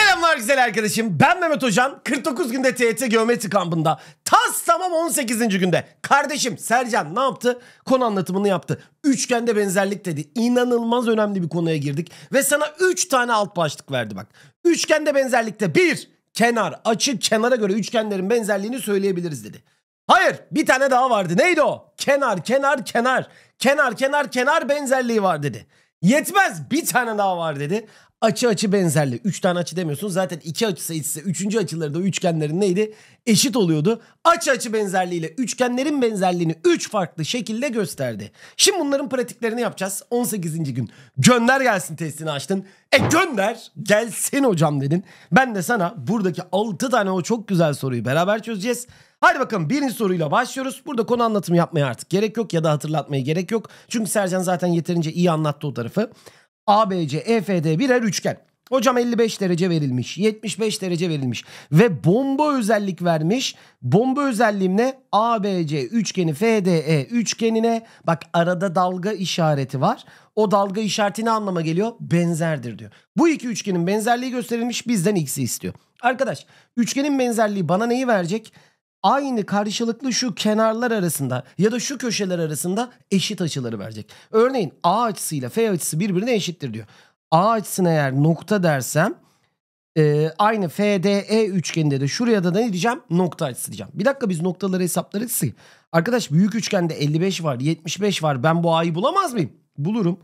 Selamlar güzel arkadaşım. Ben Mehmet Hocam. 49 günde TET Geometri Kampı'nda. Tas tamam 18. günde. Kardeşim Sercan ne yaptı? Konu anlatımını yaptı. Üçgende benzerlik dedi. İnanılmaz önemli bir konuya girdik. Ve sana 3 tane alt başlık verdi bak. Üçgende benzerlikte 1. Kenar, açı, kenara göre üçgenlerin benzerliğini söyleyebiliriz dedi. Hayır bir tane daha vardı. Neydi o? Kenar, kenar, kenar. Kenar, kenar, kenar benzerliği var dedi. Yetmez bir tane daha var dedi açı açı benzerliği. 3 tane açı demiyorsunuz Zaten 2 açı sayısı 3. açıları da üçgenlerin neydi? Eşit oluyordu. Açı açı benzerliğiyle üçgenlerin benzerliğini 3 farklı şekilde gösterdi. Şimdi bunların pratiklerini yapacağız. 18. gün. Gönder gelsin testini açtın. E gönder gelsin hocam dedin. Ben de sana buradaki 6 tane o çok güzel soruyu beraber çözeceğiz. Hadi bakalım birinci soruyla başlıyoruz. Burada konu anlatımı yapmaya artık gerek yok ya da hatırlatmaya gerek yok. Çünkü Sercan zaten yeterince iyi anlattı o tarafı. ABC, EFD birer üçgen. Hocam 55 derece verilmiş, 75 derece verilmiş ve bomba özellik vermiş. Bomba özelliğim ABC üçgeni FDE üçgenine bak arada dalga işareti var. O dalga işareti ne anlama geliyor? Benzerdir diyor. Bu iki üçgenin benzerliği gösterilmiş bizden x'i istiyor. Arkadaş üçgenin benzerliği bana neyi verecek? aynı karşılıklı şu kenarlar arasında ya da şu köşeler arasında eşit açıları verecek. Örneğin A açısıyla F açısı birbirine eşittir diyor. A açısına eğer nokta dersem e, aynı FDE üçgeninde de şuraya da ne diyeceğim? Nokta açısı diyeceğim. Bir dakika biz noktaları hesaplarız. Arkadaş büyük üçgende 55 var, 75 var. Ben bu A'yı bulamaz mıyım? Bulurum.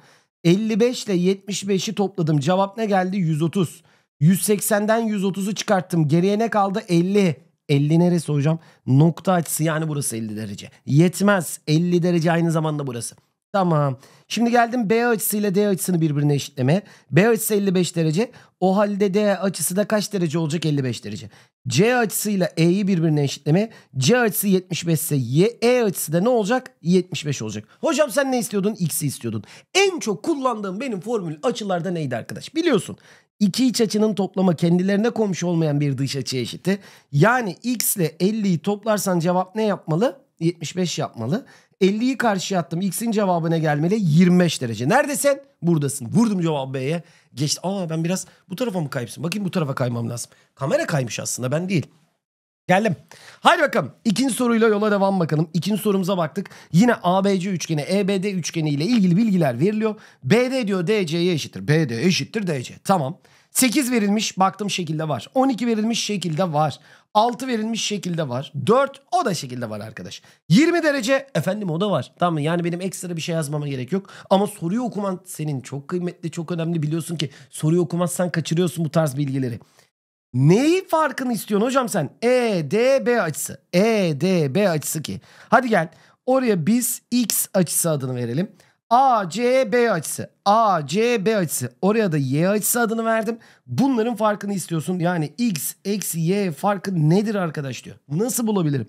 55 ile 75'i topladım. Cevap ne geldi? 130. 180'den 130'u çıkarttım. Geriye ne kaldı? 50. 50 neresi hocam? Nokta açısı yani burası 50 derece. Yetmez. 50 derece aynı zamanda burası. Tamam. Şimdi geldim B açısıyla D açısını birbirine eşitleme. B açısı 55 derece. O halde D açısı da kaç derece olacak? 55 derece. C açısıyla E'yi birbirine eşitleme. C açısı 75 ise y, E açısı da ne olacak? 75 olacak. Hocam sen ne istiyordun? X'i istiyordun. En çok kullandığım benim formül açılarda neydi arkadaş? Biliyorsun. İki iç açının toplama kendilerine komşu olmayan bir dış açıya eşiti. Yani x ile 50'yi toplarsan cevap ne yapmalı? 75 yapmalı. 50'yi karşıya attım. X'in cevabına gelmeli? 25 derece. Neredesin? Buradasın. Vurdum cevabı B'ye. Geçti. Aa ben biraz bu tarafa mı kaymışım? Bakayım bu tarafa kaymam lazım. Kamera kaymış aslında ben değil. Geldim. Haydi bakalım. İkinci soruyla yola devam bakalım. İkinci sorumuza baktık. Yine ABC üçgeni, EBD üçgeni ile ilgili bilgiler veriliyor. BD diyor DC'ye eşittir. BD eşittir DC. Tamam. 8 verilmiş baktım şekilde var. 12 verilmiş şekilde var. 6 verilmiş şekilde var. 4 o da şekilde var arkadaş. 20 derece efendim o da var. Tamam mı? Yani benim ekstra bir şey yazmama gerek yok. Ama soruyu okuman senin çok kıymetli, çok önemli. Biliyorsun ki soruyu okumazsan kaçırıyorsun bu tarz bilgileri. Neyi farkını istiyorsun hocam sen? E, D, B açısı. E, D, B açısı ki. Hadi gel. Oraya biz X açısı adını verelim. A, C, B açısı. A, C, B açısı. Oraya da Y açısı adını verdim. Bunların farkını istiyorsun. Yani X, eksi Y farkı nedir arkadaş diyor. Nasıl bulabilirim?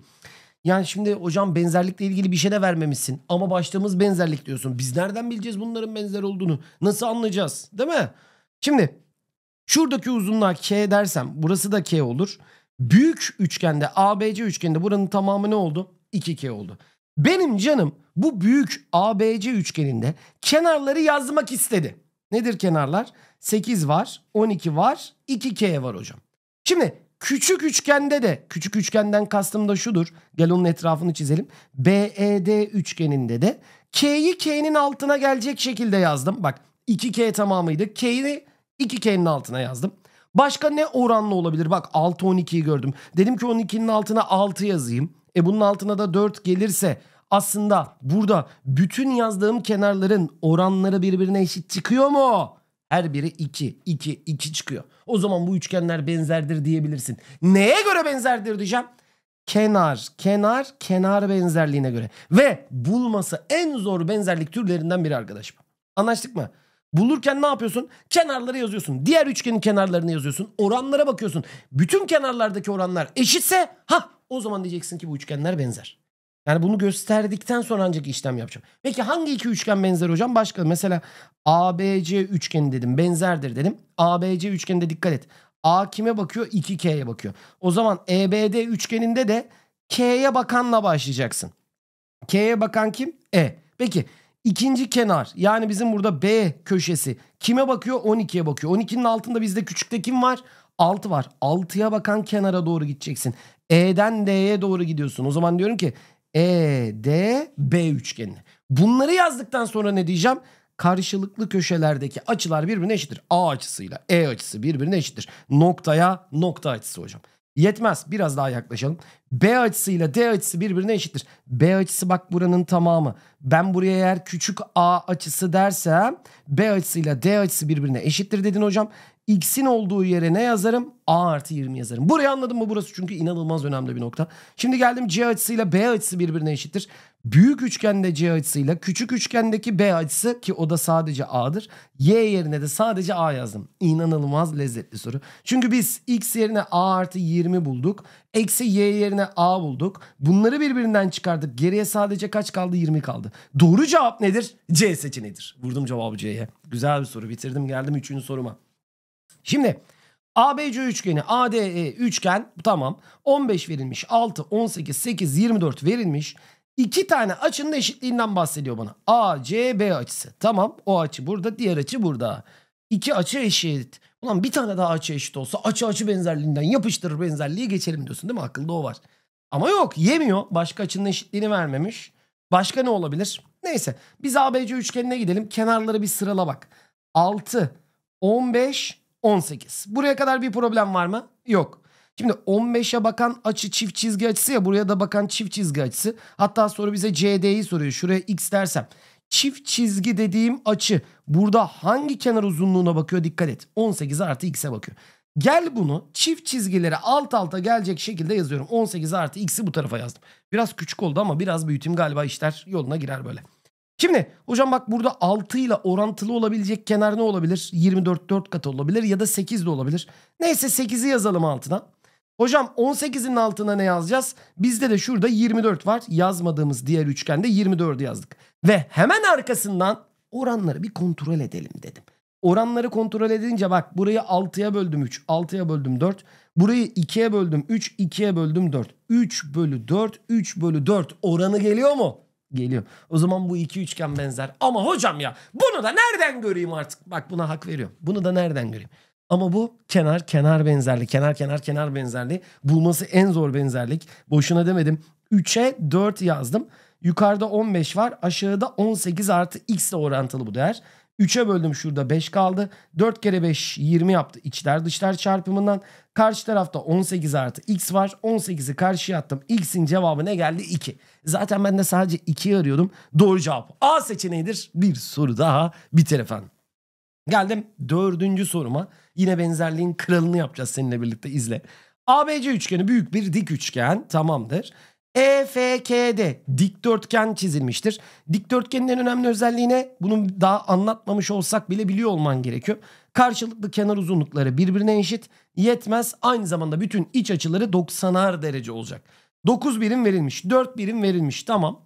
Yani şimdi hocam benzerlikle ilgili bir şey de vermemişsin. Ama başlığımız benzerlik diyorsun. Biz nereden bileceğiz bunların benzer olduğunu? Nasıl anlayacağız? Değil mi? Şimdi şuradaki uzunluğa K dersem burası da K olur. Büyük üçgende ABC üçgende buranın tamamı ne oldu? 2K oldu. Benim canım bu büyük ABC üçgeninde kenarları yazmak istedi. Nedir kenarlar? 8 var, 12 var, 2K var hocam. Şimdi küçük üçgende de, küçük üçgenden kastım da şudur. Gel onun etrafını çizelim. BED üçgeninde de K'yi K'nin altına gelecek şekilde yazdım. Bak 2K tamamıydı. K'yi 2K'nin altına yazdım. Başka ne oranlı olabilir? Bak 6 12'yi gördüm. Dedim ki 12'nin altına 6 yazayım. E bunun altına da 4 gelirse aslında burada bütün yazdığım kenarların oranları birbirine eşit çıkıyor mu? Her biri 2, 2, 2 çıkıyor. O zaman bu üçgenler benzerdir diyebilirsin. Neye göre benzerdir diyeceğim? Kenar, kenar, kenar benzerliğine göre. Ve bulması en zor benzerlik türlerinden biri arkadaşım. Anlaştık mı? Bulurken ne yapıyorsun? Kenarları yazıyorsun. Diğer üçgenin kenarlarını yazıyorsun. Oranlara bakıyorsun. Bütün kenarlardaki oranlar eşitse ha o zaman diyeceksin ki bu üçgenler benzer. Yani bunu gösterdikten sonra ancak işlem yapacağım. Peki hangi iki üçgen benzer hocam? Başka mesela ABC üçgeni dedim. Benzerdir dedim. ABC üçgeninde dikkat et. A kime bakıyor? 2K'ye bakıyor. O zaman EBD üçgeninde de K'ye bakanla başlayacaksın. K'ye bakan kim? E. Peki ikinci kenar yani bizim burada B köşesi kime bakıyor? 12'ye bakıyor. 12'nin altında bizde küçükte kim var? 6 var. 6'ya bakan kenara doğru gideceksin. E'den D'ye doğru gidiyorsun. O zaman diyorum ki E, D, B üçgeni. Bunları yazdıktan sonra ne diyeceğim? Karşılıklı köşelerdeki açılar birbirine eşittir. A açısıyla E açısı birbirine eşittir. Noktaya nokta açısı hocam. Yetmez. Biraz daha yaklaşalım. B açısıyla D açısı birbirine eşittir. B açısı bak buranın tamamı. Ben buraya eğer küçük A açısı dersem B açısıyla D açısı birbirine eşittir dedin hocam. X'in olduğu yere ne yazarım? A artı 20 yazarım. Burayı anladın mı burası? Çünkü inanılmaz önemli bir nokta. Şimdi geldim C açısıyla B açısı birbirine eşittir. Büyük üçgende C açısıyla küçük üçgendeki B açısı ki o da sadece A'dır. Y yerine de sadece A yazdım. İnanılmaz lezzetli soru. Çünkü biz X yerine A artı 20 bulduk. Eksi Y yerine A bulduk. Bunları birbirinden çıkardık. Geriye sadece kaç kaldı? 20 kaldı. Doğru cevap nedir? C seçeneğidir. Vurdum cevabı C'ye. Güzel bir soru. Bitirdim geldim 3. soruma. Şimdi ABC üçgeni ADE üçgen tamam 15 verilmiş 6 18 8 24 verilmiş. İki tane açının eşitliğinden bahsediyor bana. ACB açısı tamam o açı burada diğer açı burada. İki açı eşit. Ulan bir tane daha açı eşit olsa açı açı benzerliğinden yapıştırır benzerliği geçelim diyorsun değil mi? Akılda o var. Ama yok yemiyor. Başka açının eşitliğini vermemiş. Başka ne olabilir? Neyse biz ABC üçgenine gidelim. Kenarları bir sırala bak. 6, 15, 18. Buraya kadar bir problem var mı? Yok. Şimdi 15'e bakan açı çift çizgi açısı ya buraya da bakan çift çizgi açısı. Hatta soru bize CD'yi soruyor. Şuraya X dersem. Çift çizgi dediğim açı burada hangi kenar uzunluğuna bakıyor dikkat et. 18 artı X'e bakıyor. Gel bunu çift çizgileri alt alta gelecek şekilde yazıyorum. 18 artı X'i bu tarafa yazdım. Biraz küçük oldu ama biraz büyüteyim galiba işler yoluna girer böyle. Şimdi hocam bak burada 6 ile orantılı olabilecek kenar ne olabilir? 24 4 katı olabilir ya da 8 de olabilir. Neyse 8'i yazalım altına. Hocam 18'in altına ne yazacağız? Bizde de şurada 24 var. Yazmadığımız diğer üçgende 24'ü yazdık. Ve hemen arkasından oranları bir kontrol edelim dedim. Oranları kontrol edince bak burayı 6'ya böldüm 3, 6'ya böldüm 4. Burayı 2'ye böldüm 3, 2'ye böldüm 4. 3 bölü 4, 3 bölü 4 oranı geliyor mu? geliyor. O zaman bu iki üçgen benzer. Ama hocam ya bunu da nereden göreyim artık? Bak buna hak veriyorum. Bunu da nereden göreyim? Ama bu kenar kenar benzerlik, kenar kenar kenar benzerliği. Bulması en zor benzerlik. Boşuna demedim. 3'e 4 yazdım. Yukarıda 15 var. Aşağıda 18 artı x ile orantılı bu değer. 3'e böldüm şurada 5 kaldı. 4 kere 5 20 yaptı. İçler dışlar çarpımından. Karşı tarafta 18 artı x var. 18'i karşıya attım. X'in cevabı ne geldi? 2. Zaten ben de sadece 2'yi arıyordum. Doğru cevap A seçeneğidir. Bir soru daha biter efendim. Geldim dördüncü soruma. Yine benzerliğin kralını yapacağız seninle birlikte izle. ABC üçgeni büyük bir dik üçgen tamamdır. EFK'de dikdörtgen çizilmiştir. Dikdörtgenin en önemli özelliğine, Bunu daha anlatmamış olsak bile biliyor olman gerekiyor. Karşılıklı kenar uzunlukları birbirine eşit. Yetmez aynı zamanda bütün iç açıları 90'ar derece olacak. 9 birim verilmiş, 4 birim verilmiş. Tamam.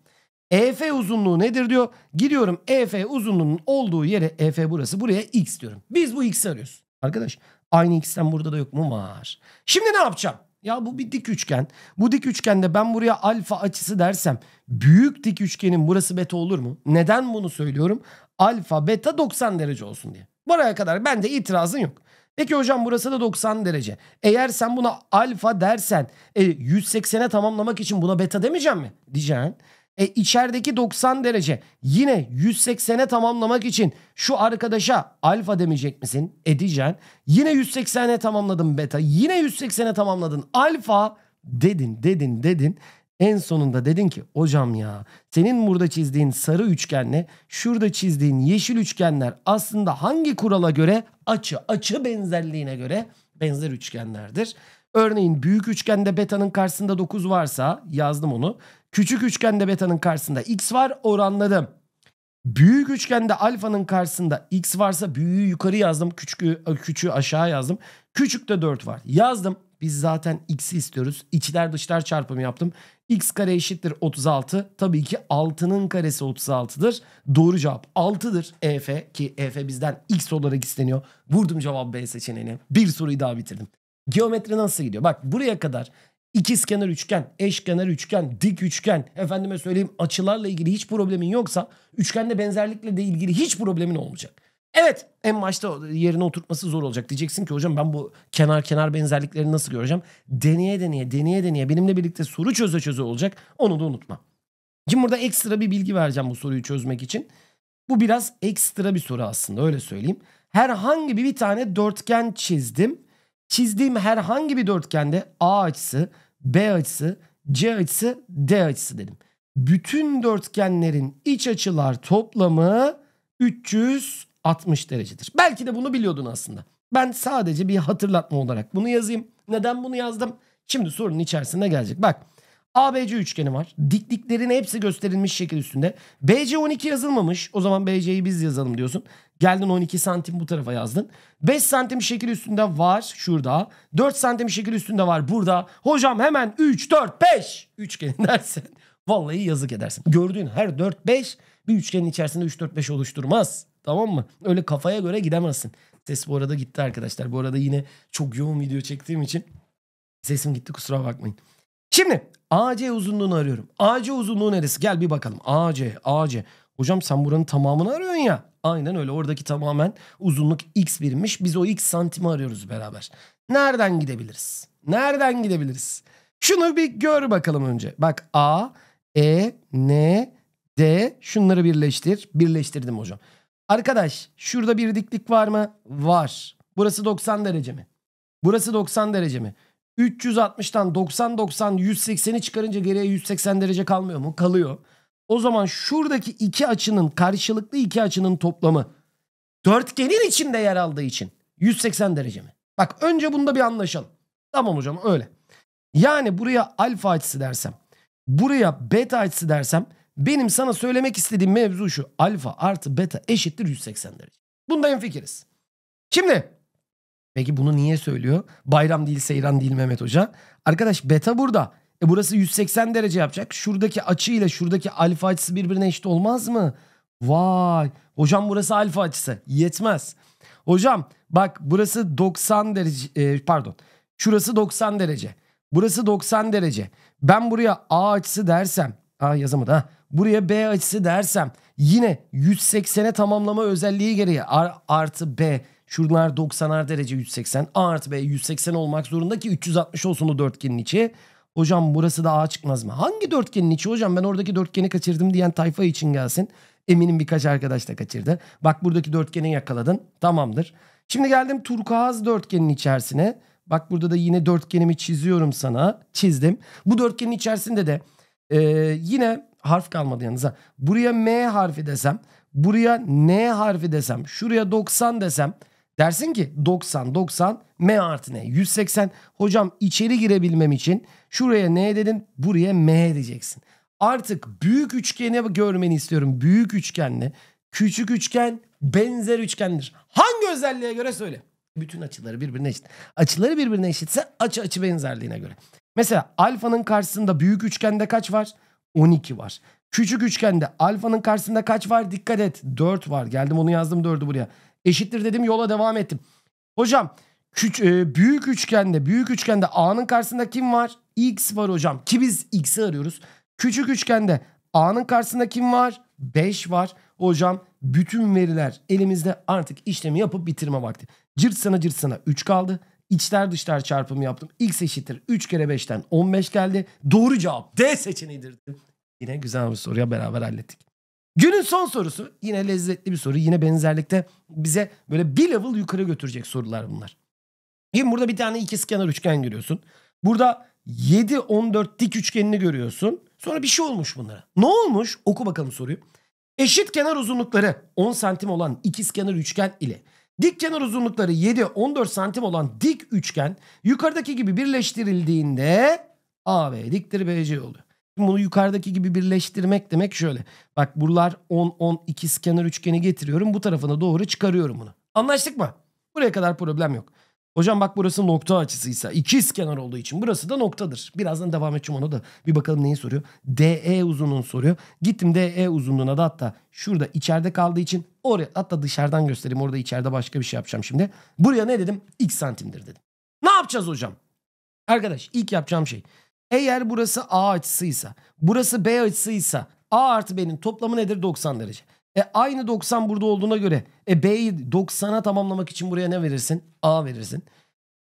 EF uzunluğu nedir diyor. Giriyorum EF uzunluğunun olduğu yere EF burası. Buraya X diyorum. Biz bu X'i arıyoruz. Arkadaş aynı X'ten burada da yok mu? Var. Şimdi ne yapacağım? Ya bu bir dik üçgen. Bu dik üçgende ben buraya alfa açısı dersem büyük dik üçgenin burası beta olur mu? Neden bunu söylüyorum? Alfa beta 90 derece olsun diye. Buraya kadar bende itirazın yok. Peki hocam burası da 90 derece. Eğer sen buna alfa dersen e, 180'e tamamlamak için buna beta demeyeceğim mi? Diyeceksin. E içerideki 90 derece yine 180'e tamamlamak için şu arkadaşa alfa demeyecek misin? Edeceksin. Yine 180'e tamamladın beta. Yine 180'e tamamladın alfa dedin dedin dedin. En sonunda dedin ki hocam ya senin burada çizdiğin sarı üçgenle şurada çizdiğin yeşil üçgenler aslında hangi kurala göre açı açı benzerliğine göre benzer üçgenlerdir. Örneğin büyük üçgende beta'nın karşısında 9 varsa yazdım onu. Küçük üçgende beta'nın karşısında x var oranladım. Büyük üçgende alfanın karşısında x varsa büyüğü yukarı yazdım. Küçükü, e, küçüğü aşağı yazdım. Küçükte 4 var. Yazdım. Biz zaten x'i istiyoruz. İçler dışlar çarpımı yaptım. x kare eşittir 36. Tabii ki 6'nın karesi 36'dır. Doğru cevap 6'dır. EF ki EF bizden x olarak isteniyor. Vurdum cevap B seçeneğini. Bir soruyu daha bitirdim. Geometri nasıl gidiyor? Bak buraya kadar ikizkenar üçgen, eşkenar üçgen, dik üçgen, efendime söyleyeyim açılarla ilgili hiç problemin yoksa üçgende benzerlikle de ilgili hiç problemin olmayacak. Evet en başta yerine oturtması zor olacak. Diyeceksin ki hocam ben bu kenar kenar benzerlikleri nasıl göreceğim? Deneye deneye deneye deneye benimle birlikte soru çöze çöze olacak. Onu da unutma. Şimdi burada ekstra bir bilgi vereceğim bu soruyu çözmek için. Bu biraz ekstra bir soru aslında öyle söyleyeyim. Herhangi bir, bir tane dörtgen çizdim Çizdiğim herhangi bir dörtgende A açısı, B açısı, C açısı, D açısı dedim. Bütün dörtgenlerin iç açılar toplamı 360 derecedir. Belki de bunu biliyordun aslında. Ben sadece bir hatırlatma olarak bunu yazayım. Neden bunu yazdım? Şimdi sorunun içerisinde gelecek. Bak ABC üçgeni var. Dikliklerin hepsi gösterilmiş şekil üstünde. BC 12 yazılmamış. O zaman BC'yi biz yazalım diyorsun. Geldin 12 santim bu tarafa yazdın. 5 santim şekil üstünde var şurada. 4 santim şekil üstünde var burada. Hocam hemen 3, 4, 5 üçgen dersen vallahi yazık edersin. Gördüğün her 4, 5 bir üçgenin içerisinde 3, 4, 5 oluşturmaz. Tamam mı? Öyle kafaya göre gidemezsin. Ses bu arada gitti arkadaşlar. Bu arada yine çok yoğun video çektiğim için sesim gitti kusura bakmayın. Şimdi AC uzunluğunu arıyorum. AC uzunluğu neresi? Gel bir bakalım. AC, AC. Hocam sen buranın tamamını arıyorsun ya. Aynen öyle. Oradaki tamamen uzunluk x birimmiş. Biz o x santimi arıyoruz beraber. Nereden gidebiliriz? Nereden gidebiliriz? Şunu bir gör bakalım önce. Bak A, E, N, D şunları birleştir. Birleştirdim hocam. Arkadaş şurada bir diklik var mı? Var. Burası 90 derece mi? Burası 90 derece mi? 360'tan 90 90 180'i çıkarınca geriye 180 derece kalmıyor mu? Kalıyor. O zaman şuradaki iki açının karşılıklı iki açının toplamı dörtgenin içinde yer aldığı için 180 derece mi? Bak önce bunda bir anlaşalım. Tamam hocam öyle. Yani buraya alfa açısı dersem, buraya beta açısı dersem benim sana söylemek istediğim mevzu şu. Alfa artı beta eşittir 180 derece. Bunda en fikiriz. Şimdi peki bunu niye söylüyor? Bayram değil seyran değil Mehmet Hoca. Arkadaş beta burada. E burası 180 derece yapacak. Şuradaki açı ile şuradaki alfa açısı birbirine eşit olmaz mı? Vay. Hocam burası alfa açısı. Yetmez. Hocam bak burası 90 derece e, pardon. Şurası 90 derece. Burası 90 derece. Ben buraya A açısı dersem. A yazamadı ha. Buraya B açısı dersem yine 180'e tamamlama özelliği gereği a artı B şunlar 90'ar derece 180 A artı B 180 olmak zorunda ki 360 olsun o dörtgenin içi. Hocam burası da A çıkmaz mı? Hangi dörtgenin içi hocam ben oradaki dörtgeni kaçırdım diyen tayfa için gelsin. Eminim birkaç arkadaş da kaçırdı. Bak buradaki dörtgeni yakaladın. Tamamdır. Şimdi geldim turkuaz dörtgenin içerisine. Bak burada da yine dörtgenimi çiziyorum sana. Çizdim. Bu dörtgenin içerisinde de e, yine harf kalmadı yanınıza. Buraya M harfi desem. Buraya N harfi desem. Şuraya 90 desem. Dersin ki 90 90 M artı N 180. Hocam içeri girebilmem için Şuraya N dedin buraya M diyeceksin. Artık büyük üçgeni görmeni istiyorum. Büyük üçgenle küçük üçgen benzer üçgendir. Hangi özelliğe göre söyle. Bütün açıları birbirine eşit. Açıları birbirine eşitse açı açı benzerliğine göre. Mesela alfanın karşısında büyük üçgende kaç var? 12 var. Küçük üçgende alfanın karşısında kaç var? Dikkat et. 4 var. Geldim onu yazdım 4'ü buraya. Eşittir dedim yola devam ettim. Hocam Küç, e, büyük üçgende, büyük üçgende A'nın karşısında kim var? X var hocam. Ki biz X'i arıyoruz. Küçük üçgende A'nın karşısında kim var? 5 var. Hocam bütün veriler elimizde artık işlemi yapıp bitirme vakti. Cırt sana cırt sana 3 kaldı. İçler dışlar çarpımı yaptım. X eşittir 3 kere 5'ten 15 geldi. Doğru cevap D seçeneğidir. Yine güzel bir soruya beraber hallettik. Günün son sorusu yine lezzetli bir soru. Yine benzerlikte bize böyle bir level yukarı götürecek sorular bunlar. Şimdi burada bir tane ikiz kenar üçgen görüyorsun. Burada 7 14 dik üçgenini görüyorsun. Sonra bir şey olmuş bunlara. Ne olmuş? Oku bakalım soruyu. Eşit kenar uzunlukları 10 santim olan ikiz kenar üçgen ile dik kenar uzunlukları 7-14 santim olan dik üçgen yukarıdaki gibi birleştirildiğinde AB diktir BC oluyor. Şimdi bunu yukarıdaki gibi birleştirmek demek şöyle. Bak buralar 10-10 kenar üçgeni getiriyorum. Bu tarafına doğru çıkarıyorum bunu. Anlaştık mı? Buraya kadar problem yok. Hocam bak burası nokta açısıysa ikiz kenar olduğu için burası da noktadır. Birazdan devam edeceğim ona da. Bir bakalım neyi soruyor. DE uzunluğunu soruyor. Gittim DE uzunluğuna da hatta şurada içeride kaldığı için oraya hatta dışarıdan göstereyim. Orada içeride başka bir şey yapacağım şimdi. Buraya ne dedim? X santimdir dedim. Ne yapacağız hocam? Arkadaş ilk yapacağım şey. Eğer burası A açısıysa, burası B açısıysa A artı B'nin toplamı nedir? 90 derece. E aynı 90 burada olduğuna göre e B'yi 90'a tamamlamak için buraya ne verirsin? A verirsin.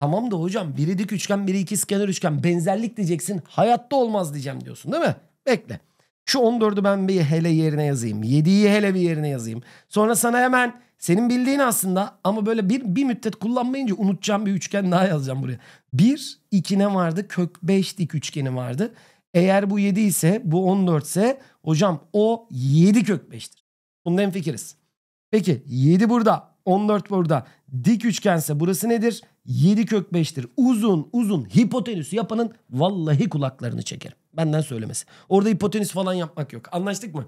Tamam da hocam biri dik üçgen biri ikizkenar üçgen benzerlik diyeceksin. Hayatta olmaz diyeceğim diyorsun değil mi? Bekle. Şu 14'ü ben bir hele yerine yazayım. 7'yi hele bir yerine yazayım. Sonra sana hemen senin bildiğin aslında ama böyle bir, bir müddet kullanmayınca unutacağım bir üçgen daha yazacağım buraya. 1, 2 ne vardı? Kök 5 dik üçgeni vardı. Eğer bu 7 ise bu 14 ise hocam o 7 kök 5'tir. Bunun en fikiriz. Peki 7 burada 14 burada. Dik üçgense burası nedir? 7 kök 5'tir. Uzun uzun hipotenüsü yapanın vallahi kulaklarını çekerim. Benden söylemesi. Orada hipotenüs falan yapmak yok. Anlaştık mı?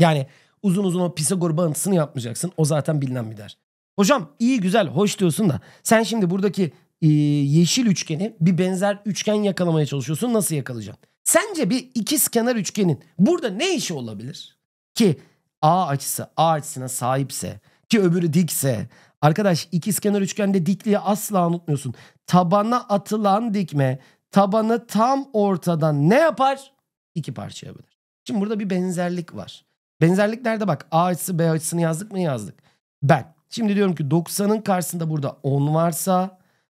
Yani uzun uzun o Pisagor bağıntısını yapmayacaksın. O zaten bilinen bir der. Hocam iyi güzel hoş diyorsun da sen şimdi buradaki e, yeşil üçgeni bir benzer üçgen yakalamaya çalışıyorsun. Nasıl yakalayacaksın? Sence bir ikiz kenar üçgenin burada ne işi olabilir? Ki A açısı A açısına sahipse ki öbürü dikse arkadaş ikizkenar üçgende dikliği asla unutmuyorsun. Tabana atılan dikme tabanı tam ortadan ne yapar? İki parçaya böler. Şimdi burada bir benzerlik var. Benzerliklerde bak A açısı B açısını yazdık mı yazdık. Ben şimdi diyorum ki 90'ın karşısında burada 10 varsa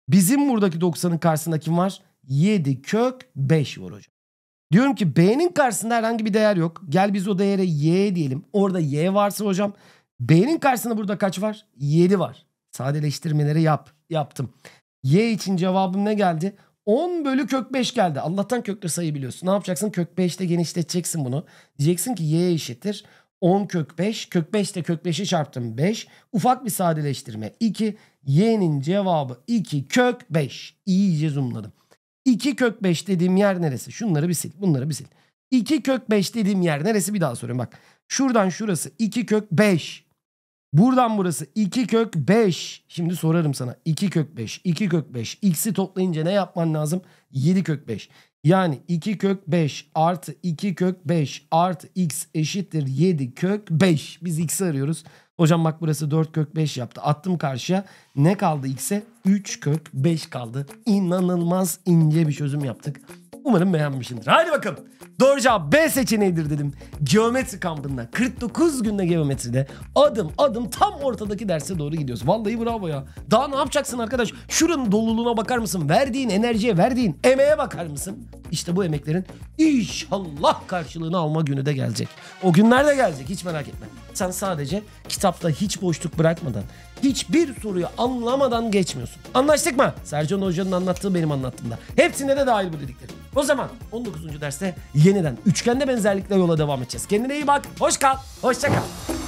bizim buradaki 90'ın karşısında kim var? 7 kök 5 var hocam. Diyorum ki B'nin karşısında herhangi bir değer yok. Gel biz o değere Y diyelim. Orada Y varsa hocam B'nin karşısında burada kaç var? 7 var. Sadeleştirmeleri yap. Yaptım. Y için cevabım ne geldi? 10 bölü kök 5 geldi. Allah'tan köklü sayı biliyorsun. Ne yapacaksın? Kök 5'te genişleteceksin bunu. Diyeceksin ki y eşittir. 10 kök 5. Kök 5'te kök 5'i çarptım 5. Ufak bir sadeleştirme. 2. Y'nin cevabı 2 kök 5. İyice zoomladım. 2 kök 5 dediğim yer neresi? Şunları bir sil. Bunları bir sil. 2 kök 5 dediğim yer neresi? Bir daha soruyorum bak. Şuradan şurası 2 kök 5. Buradan burası 2 kök 5. Şimdi sorarım sana 2 kök 5, 2 kök 5. X'i toplayınca ne yapman lazım? 7 kök 5. Yani 2 kök 5 artı 2 kök 5 artı x eşittir 7 kök 5. Biz x'i arıyoruz. Hocam bak burası 4 kök 5 yaptı. Attım karşıya. Ne kaldı x'e? 3 kök 5 kaldı. İnanılmaz ince bir çözüm yaptık. Umarım beğenmişsindir. Haydi bakalım. Doğru cevap B seçeneğidir dedim. Geometri kampında 49 günde geometride adım adım tam ortadaki derse doğru gidiyoruz. Vallahi bravo ya. Daha ne yapacaksın arkadaş? Şuranın doluluğuna bakar mısın? Verdiğin enerjiye, verdiğin emeğe bakar mısın? İşte bu emeklerin inşallah karşılığını alma günü de gelecek. O günler de gelecek hiç merak etme. Sen sadece kitapta hiç boşluk bırakmadan, hiçbir soruyu anlamadan geçmiyorsun. Anlaştık mı? Sercan Hoca'nın anlattığı benim anlattığımda. Hepsinde de dahil bu dedikleri. O zaman 19. derste yeniden üçgende benzerlikle yola devam edeceğiz. Kendine iyi bak, hoş kal, hoşça kal.